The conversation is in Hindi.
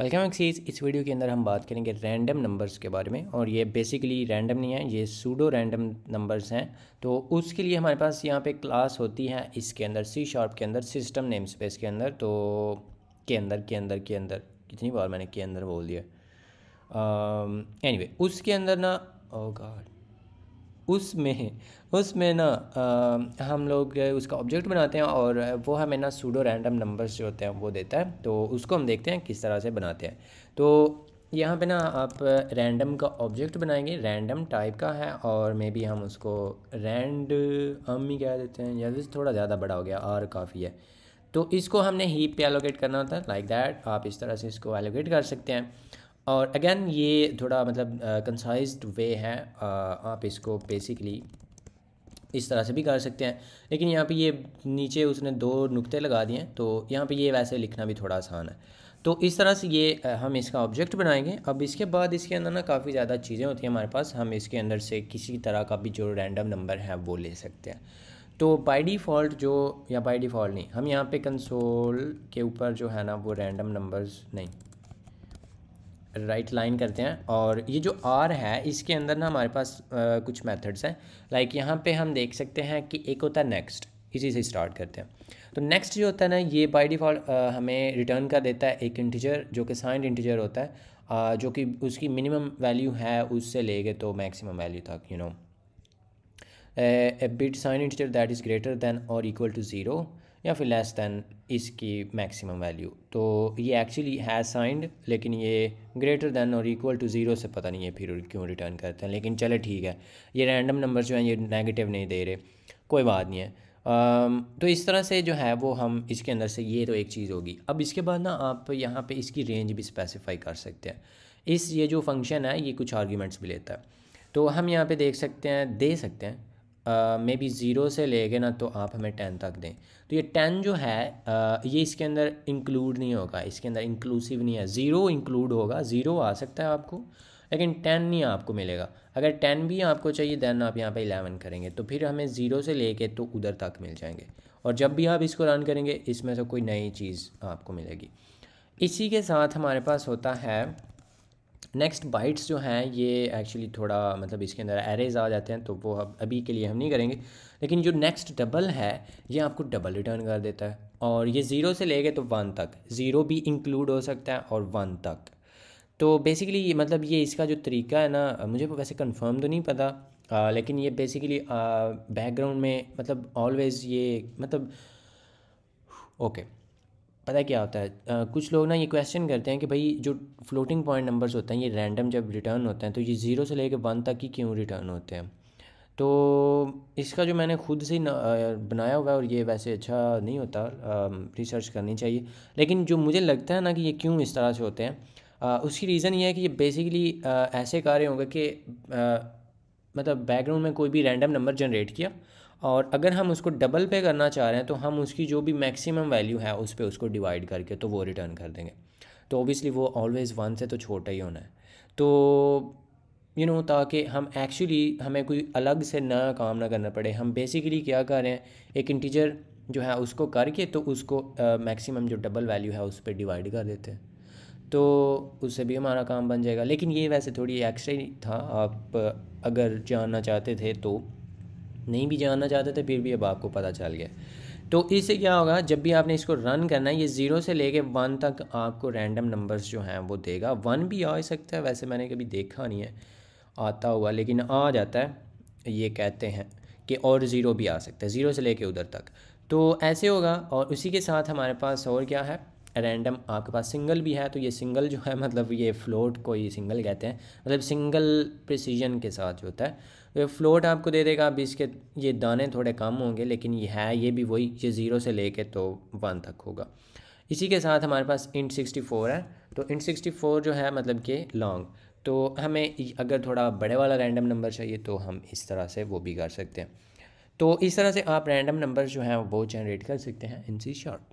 वेलकम एक्सीज इस वीडियो के अंदर हम बात करेंगे रैंडम नंबर्स के बारे में और ये बेसिकली रैंडम नहीं है ये सूडो रैंडम नंबर्स हैं तो उसके लिए हमारे पास यहाँ पे क्लास होती है इसके अंदर सी शार्प के अंदर सिस्टम नेम स्पेस के अंदर तो के अंदर के अंदर के अंदर कितनी बार मैंने के अंदर बोल दिया एनी anyway, उसके अंदर ना ओ oh गॉड उसमें है उसमें ना आ, हम लोग उसका ऑब्जेक्ट बनाते हैं और वो हमें ना सूडो रैंडम नंबर्स जो होते हैं वो देता है तो उसको हम देखते हैं किस तरह से बनाते हैं तो यहाँ पे ना आप रैंडम का ऑब्जेक्ट बनाएंगे रैंडम टाइप का है और मे बी हम उसको रैंड हम ही कह देते हैं या थोड़ा ज़्यादा बड़ा हो गया और काफ़ी है तो इसको हमने हीप पे एलोकेट करना होता है लाइक दैट आप इस तरह से इसको एलोकेट कर सकते हैं और अगेन ये थोड़ा मतलब कंसाइज वे है आप इसको बेसिकली इस तरह से भी कर सकते हैं लेकिन यहाँ पे ये नीचे उसने दो नुक्ते लगा दिए तो यहाँ पे ये वैसे लिखना भी थोड़ा आसान है तो इस तरह से ये हम इसका ऑब्जेक्ट बनाएंगे अब इसके बाद इसके अंदर ना काफ़ी ज़्यादा चीज़ें होती हैं हमारे पास हम इसके अंदर से किसी तरह का भी जो रैंडम नंबर है वो ले सकते हैं तो बाई डिफ़ॉल्ट जो या बाई डिफ़ॉल्ट नहीं हम यहाँ पे कंसोल के ऊपर जो है ना वो रैंडम नंबर्स नहीं राइट लाइन करते हैं और ये जो आर है इसके अंदर ना हमारे पास आ, कुछ मेथड्स हैं लाइक यहाँ पे हम देख सकते हैं कि एक होता है नेक्स्ट इसी से स्टार्ट करते हैं तो नेक्स्ट जो होता है ना ये बाय डिफ़ॉल्ट हमें रिटर्न का देता है एक इंटीजर जो कि साइंड इंटीजर होता है आ, जो कि उसकी मिनिमम वैल्यू है उससे ले गए तो मैक्सिमम वैल्यू तक you know a bit sign integer that is greater than और इक्वल टू ज़ीरो या फिर लेस दैन इसकी मैक्सिमम वैल्यू तो ये एक्चुअली है साइंड लेकिन ये ग्रेटर दैन और इक्वल टू ज़ीरो से पता नहीं है फिर क्यों रिटर्न करते हैं लेकिन चले ठीक है ये रैंडम नंबर जो हैं ये नेगेटिव नहीं दे रहे कोई बात नहीं है आम, तो इस तरह से जो है वो हम इसके अंदर से ये तो एक चीज़ होगी अब इसके बाद ना आप यहाँ पे इसकी रेंज भी स्पेसिफाई कर सकते हैं इस ये जो फंक्शन है ये कुछ आर्ग्यूमेंट्स भी लेता है तो हम यहाँ पे देख सकते हैं दे सकते हैं मे बी ज़ीरो से लेंगे ना तो आप हमें टेन तक दें तो ये टेन जो है uh, ये इसके अंदर इंक्लूड नहीं होगा इसके अंदर इंक्लूसिव नहीं है ज़ीरो इंक्लूड होगा ज़ीरो आ सकता है आपको लेकिन टेन नहीं आपको मिलेगा अगर टेन भी आपको चाहिए देन आप यहाँ पे इलेवन करेंगे तो फिर हमें ज़ीरो से लेके तो उधर तक मिल जाएंगे और जब भी आप इसको रन करेंगे इसमें से कोई नई चीज़ आपको मिलेगी इसी के साथ हमारे पास होता है नेक्स्ट बाइट्स जो हैं ये एक्चुअली थोड़ा मतलब इसके अंदर एरेज आ जाते हैं तो वो अब अभी के लिए हम नहीं करेंगे लेकिन जो नेक्स्ट डबल है ये आपको डबल रिटर्न कर देता है और ये ज़ीरो से ले गए तो वन तक ज़ीरो भी इंक्लूड हो सकता है और वन तक तो बेसिकली मतलब ये इसका जो तरीका है ना मुझे वैसे कन्फर्म तो नहीं पता आ, लेकिन ये बेसिकली बैकग्राउंड में मतलब ऑलवेज़ ये मतलब ओके okay. पता क्या होता है आ, कुछ लोग ना ये क्वेश्चन करते हैं कि भाई जो फ्लोटिंग पॉइंट नंबर्स होते हैं ये रैंडम जब रिटर्न होते हैं तो ये ज़ीरो से लेकर वन तक ही क्यों रिटर्न होते हैं तो इसका जो मैंने खुद से बनाया हुआ है और ये वैसे अच्छा नहीं होता रिसर्च करनी चाहिए लेकिन जो मुझे लगता है ना कि ये क्यों इस तरह से होते हैं आ, उसकी रीज़न ये है कि ये बेसिकली ऐसे कार्य होंगे कि आ, मतलब बैकग्राउंड में कोई भी रैंडम नंबर जनरेट किया और अगर हम उसको डबल पे करना चाह रहे हैं तो हम उसकी जो भी मैक्सिमम वैल्यू है उस पर उसको डिवाइड करके तो वो रिटर्न कर देंगे तो ओबियसली वो ऑलवेज़ वन से तो छोटा ही होना है तो यू you नो know, ताकि हम एक्चुअली हमें कोई अलग से नया काम ना करना पड़े हम बेसिकली क्या कर रहे हैं एक इंटीजर जो है उसको करके तो उसको मैक्सिमम जो डबल वैल्यू है उस पर डिवाइड कर देते हैं तो उससे भी हमारा काम बन जाएगा लेकिन ये वैसे थोड़ी एक्स्ट्रा ही था आप अगर जानना चाहते थे तो नहीं भी जानना चाहते थे फिर भी अब आपको पता चल गया तो इससे क्या होगा जब भी आपने इसको रन करना है ये ज़ीरो से लेके वन तक आपको रैंडम नंबर्स जो हैं वो देगा वन भी आ सकता है वैसे मैंने कभी देखा नहीं है आता हुआ लेकिन आ जाता है ये कहते हैं कि और ज़ीरो भी आ सकता है ज़ीरो से लेके उधर तक तो ऐसे होगा और उसी के साथ हमारे पास और क्या है रैंडम आपके पास सिंगल भी है तो ये सिंगल जो है मतलब ये फ्लोट को ही सिंगल कहते हैं मतलब सिंगल प्रिसीजन के साथ जो होता है तो ये फ्लोट आपको दे देगा अभी इसके ये दाने थोड़े कम होंगे लेकिन ये है ये भी वही ये ज़ीरो से लेके तो वन तक होगा इसी के साथ हमारे पास इंट सिक्सटी फोर है तो इंट सिक्सटी फोर जो है मतलब कि लॉन्ग तो हमें अगर थोड़ा बड़े वाला रैंडम नंबर चाहिए तो हम इस तरह से वो भी कर सकते हैं तो इस तरह से आप रैंडम नंबर जो हैं वो जनरेट कर सकते हैं इन सी शॉर्ट